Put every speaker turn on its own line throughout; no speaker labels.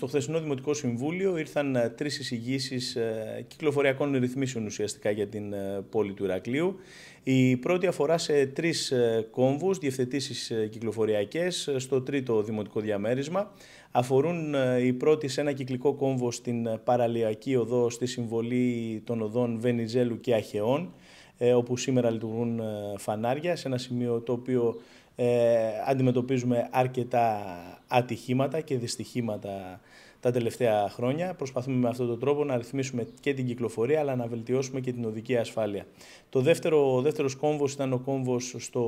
στο χθεσινό Δημοτικό Συμβούλιο ήρθαν ε, τρεις εισηγήσεις ε, κυκλοφοριακών ρυθμίσεων ουσιαστικά για την ε, πόλη του Ηρακλείου. Η πρώτη αφορά σε τρεις κόμβους, διευθετήσεις κυκλοφοριακές, στο τρίτο δημοτικό διαμέρισμα. Αφορούν η πρώτη σε ένα κυκλικό κόμβο στην παραλιακή οδό στη συμβολή των οδών Βενιζέλου και Αχαιών. Ε, όπου σήμερα λειτουργούν ε, φανάρια, σε ένα σημείο το οποίο ε, αντιμετωπίζουμε αρκετά ατυχήματα και δυστυχήματα τα τελευταία χρόνια. Προσπαθούμε με αυτόν τον τρόπο να ρυθμίσουμε και την κυκλοφορία, αλλά να βελτιώσουμε και την οδική ασφάλεια. Το δεύτερο, ο δεύτερος κόμβος ήταν ο κόμβος, στο,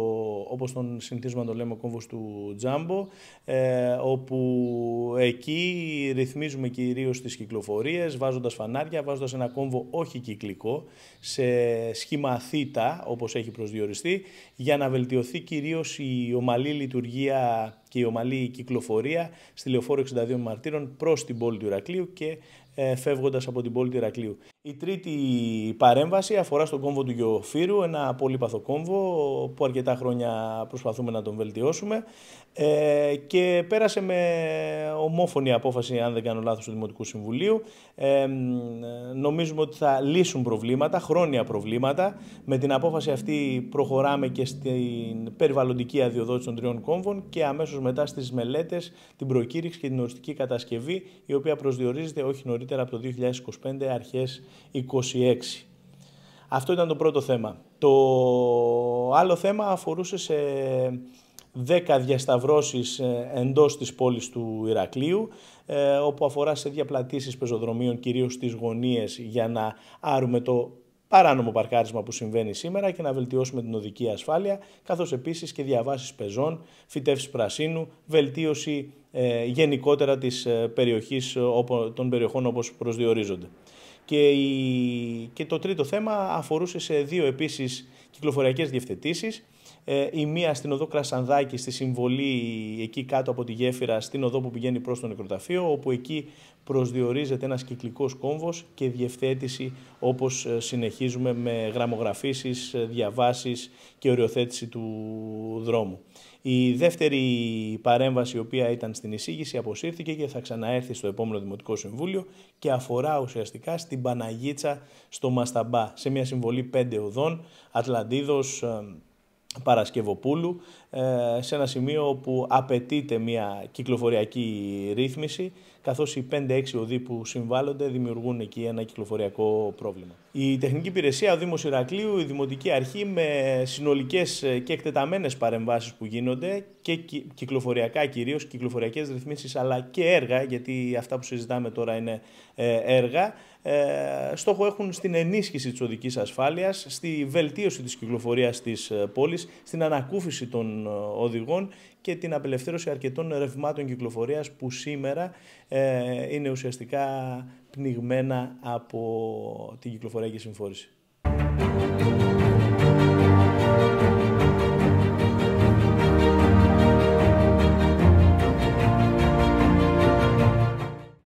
όπως τον συνηθίζουμε να το λέμε, ο κόμβος του Τζάμπο, ε, όπου εκεί ρυθμίζουμε κυρίως τις κυκλοφορίες, βάζοντας φανάρια, βάζοντας ένα κόμβο όχι κυκλικό, σε σχήμα θήτα, όπως έχει προσδιοριστεί, για να βελτιωθεί κυρίως η ομαλή λειτουργία και η ομαλή κυκλοφορία στη λεωφόρο 62 Μαρτύρων προς την πόλη του Ηρακλείου και ε, φεύγοντας από την πόλη Ηρακλείου. Η τρίτη παρέμβαση αφορά στον κόμβο του Γεωφύρου, ένα πολύπαθο κόμβο που αρκετά χρόνια προσπαθούμε να τον βελτιώσουμε ε, και πέρασε με ομόφωνη απόφαση, αν δεν κάνω λάθος, του Δημοτικού Συμβουλίου. Ε, νομίζουμε ότι θα λύσουν προβλήματα, χρόνια προβλήματα. Με την απόφαση αυτή προχωράμε και στην περιβαλλοντική αδειοδότηση των τριών κόμβων και αμέσως μετά στις μελέτες, την προκήρυξη και την οριστική κατασκευή, η οποία προσδιορίζεται όχι νωρίτερα νωρίτερα από το 2025, αρχές 26. Αυτό ήταν το πρώτο θέμα. Το άλλο θέμα αφορούσε σε 10 διασταυρώσεις ε, εντός της πόλης του Ηρακλείου, ε, όπου αφορά σε διαπλατήσεις πεζοδρομίων, κυρίως στις γωνίες, για να άρουμε το παράνομο παρκάρισμα που συμβαίνει σήμερα και να βελτιώσουμε την οδική ασφάλεια, καθώς επίσης και διαβάσεις πεζών, φυτεύσεις πρασίνου, βελτίωση ε, γενικότερα της ε, περιοχής, ε, των περιοχών όπως προσδιορίζονται. Και, και το τρίτο θέμα αφορούσε σε δύο επίσης κυκλοφοριακές διευθετήσεις. Ε, η μία στην οδό Κρασανδάκη, στη συμβολή εκεί κάτω από τη γέφυρα, στην οδό που πηγαίνει προς το νεκροταφείο, όπου εκεί προσδιορίζεται ένας κυκλικός κόμβος και διευθέτηση όπως ε, συνεχίζουμε με γραμμογραφήσεις, ε, διαβάσεις και οριοθέτηση του δρόμου. Η δεύτερη παρέμβαση η οποία ήταν στην εισήγηση αποσύρθηκε και θα ξαναέρθει στο επόμενο Δημοτικό Συμβούλιο και αφορά ουσιαστικά στην Παναγίτσα στο Μασταμπά σε μια συμβολή πέντε οδών Ατλαντίδος ε, Παρασκευοπούλου ε, σε ένα σημείο που απαιτείται μια κυκλοφοριακή ρύθμιση, καθώς οι 5-6 οδοί που συμβάλλονται δημιουργούν εκεί ένα κυκλοφοριακό πρόβλημα. Η τεχνική υπηρεσία, ο Δήμος Ηρακλείου, η Δημοτική Αρχή με συνολικές και εκτεταμένες παρεμβάσεις που γίνονται και κυκλοφοριακά κυρίως, κυκλοφοριακές ρυθμίσεις αλλά και έργα, γιατί αυτά που συζητάμε τώρα είναι ε, έργα, ε, στόχο έχουν στην ενίσχυση της οδικής ασφάλειας, στη βελτίωση της κυκλοφορίας της πόλης, στην ανακούφιση των ε, και την απελευθέρωση αρκετών ρευμάτων κυκλοφορίας που σήμερα ε, είναι ουσιαστικά πνιγμένα από την κυκλοφορία και συμφόρηση.